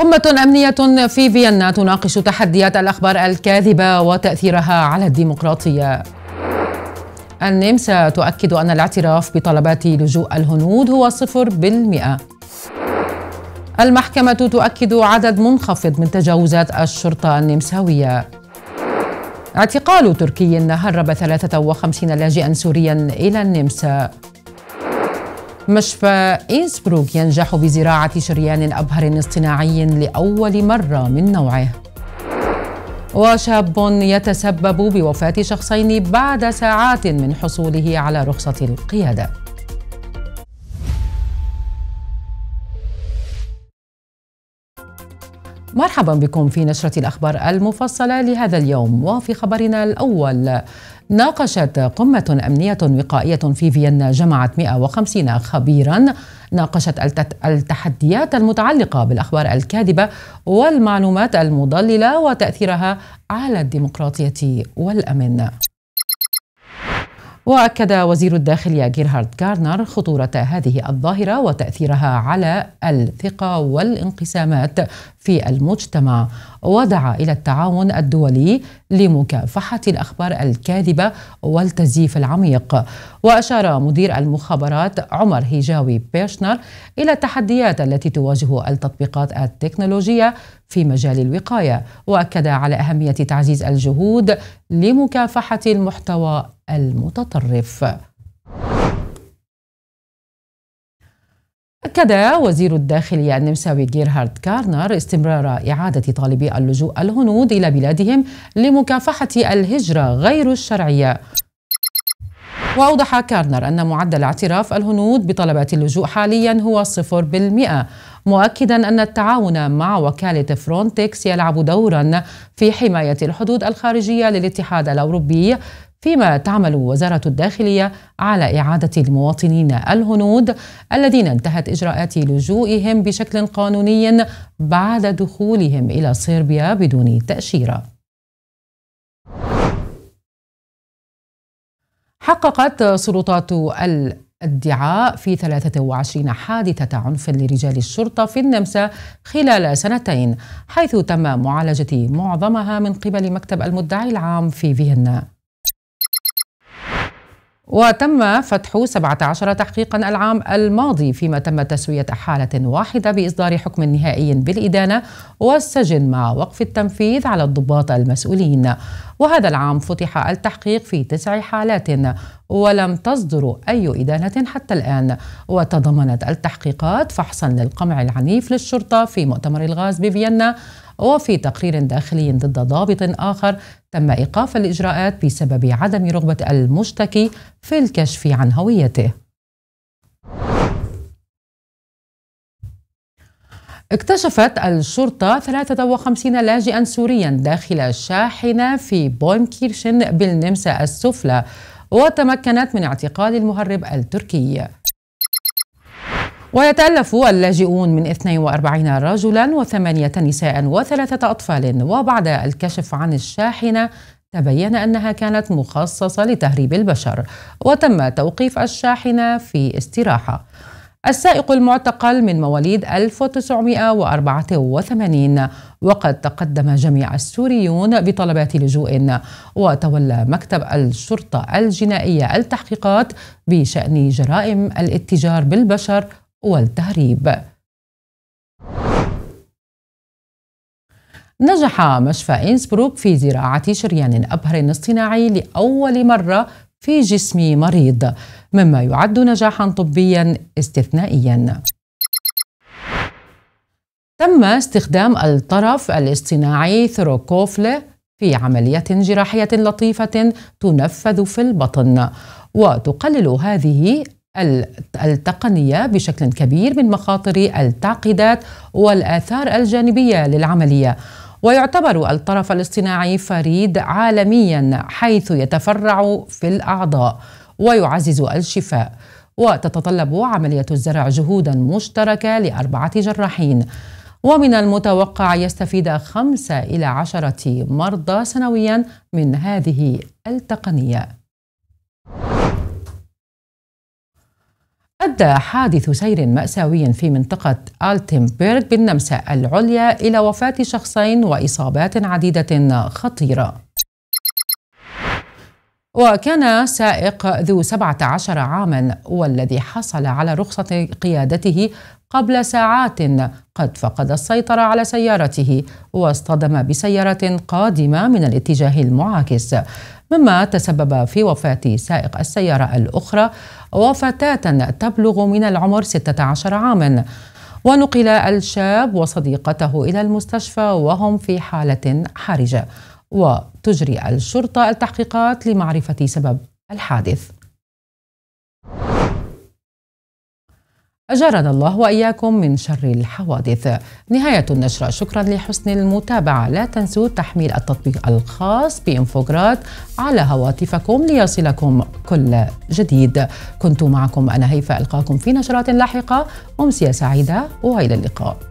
قمة أمنية في فيينا تناقش تحديات الأخبار الكاذبة وتأثيرها على الديمقراطية. النمسا تؤكد أن الاعتراف بطلبات لجوء الهنود هو صفر بالمئة. المحكمة تؤكد عدد منخفض من تجاوزات الشرطة النمساوية. اعتقال تركي هرب 53 لاجئا سوريا إلى النمسا. مشفى إنسبروك ينجح بزراعة شريان أبهر اصطناعي لأول مرة من نوعه وشاب يتسبب بوفاة شخصين بعد ساعات من حصوله على رخصة القيادة مرحبا بكم في نشرة الأخبار المفصلة لهذا اليوم وفي خبرنا الأول ناقشت قمة أمنية وقائية في فيينا جمعت 150 خبيرا ناقشت التحديات المتعلقة بالأخبار الكاذبة والمعلومات المضللة وتأثيرها على الديمقراطية والأمن واكد وزير الداخليه جيرهارد كارنر خطوره هذه الظاهره وتاثيرها على الثقه والانقسامات في المجتمع ودعا إلى التعاون الدولي لمكافحة الأخبار الكاذبة والتزييف العميق وأشار مدير المخابرات عمر هيجاوي بيرشنر إلى التحديات التي تواجه التطبيقات التكنولوجية في مجال الوقاية وأكد على أهمية تعزيز الجهود لمكافحة المحتوى المتطرف أكد وزير الداخلية النمساوي جيرهارد كارنر استمرار إعادة طالبي اللجوء الهنود إلى بلادهم لمكافحة الهجرة غير الشرعية وأوضح كارنر أن معدل اعتراف الهنود بطلبات اللجوء حاليا هو 0% مؤكدا أن التعاون مع وكالة فرونتكس يلعب دورا في حماية الحدود الخارجية للاتحاد الأوروبي فيما تعمل وزارة الداخلية على إعادة المواطنين الهنود الذين انتهت إجراءات لجوئهم بشكل قانوني بعد دخولهم إلى صربيا بدون تأشيرة. حققت سلطات الادعاء في 23 حادثة عنف لرجال الشرطة في النمسا خلال سنتين حيث تم معالجة معظمها من قبل مكتب المدعي العام في فيينا وتم فتح 17 تحقيقا العام الماضي فيما تم تسوية حالة واحدة بإصدار حكم نهائي بالإدانة والسجن مع وقف التنفيذ على الضباط المسؤولين وهذا العام فتح التحقيق في تسع حالات ولم تصدر أي إدانة حتى الآن وتضمنت التحقيقات فحصا للقمع العنيف للشرطة في مؤتمر الغاز بفيينا وفي تقرير داخلي ضد ضابط آخر تم إيقاف الإجراءات بسبب عدم رغبة المشتكي في الكشف عن هويته اكتشفت الشرطة 53 لاجئا سوريا داخل شاحنة في كيرشن بالنمسا السفلى وتمكنت من اعتقال المهرب التركي ويتألف اللاجئون من 42 رجلا وثمانية نساء وثلاثة أطفال وبعد الكشف عن الشاحنة تبين أنها كانت مخصصة لتهريب البشر وتم توقيف الشاحنة في استراحة السائق المعتقل من مواليد 1984 وقد تقدم جميع السوريون بطلبات لجوء وتولى مكتب الشرطة الجنائية التحقيقات بشأن جرائم الاتجار بالبشر والتهريب نجح مشفى إنسبروك في زراعة شريان أبهر اصطناعي لأول مرة في جسم مريض مما يعد نجاحا طبيا استثنائيا تم استخدام الطرف الاصطناعي ثروكوفل في عملية جراحية لطيفة تنفذ في البطن وتقلل هذه التقنيه بشكل كبير من مخاطر التعقيدات والاثار الجانبيه للعمليه ويعتبر الطرف الاصطناعي فريد عالميا حيث يتفرع في الاعضاء ويعزز الشفاء وتتطلب عمليه الزرع جهودا مشتركه لاربعه جراحين ومن المتوقع يستفيد خمسة إلى عشرة مرضى سنويا من هذه التقنية أدى حادث سير مأساوي في منطقة آلتنبرغ بالنمسا العليا إلى وفاة شخصين وإصابات عديدة خطيرة وكان سائق ذو 17 عاما والذي حصل على رخصة قيادته قبل ساعات قد فقد السيطرة على سيارته واصطدم بسيارة قادمة من الاتجاه المعاكس مما تسبب في وفاة سائق السيارة الأخرى وفتاة تبلغ من العمر 16 عاماً ونقل الشاب وصديقته إلى المستشفى وهم في حالة حرجة وتجري الشرطة التحقيقات لمعرفة سبب الحادث أجرنا الله وإياكم من شر الحوادث نهاية النشرة شكرا لحسن المتابعة لا تنسوا تحميل التطبيق الخاص بإنفوغراد على هواتفكم ليصلكم كل جديد كنت معكم أنا هيفاء ألقاكم في نشرات لاحقة أمسية سعيدة وإلى اللقاء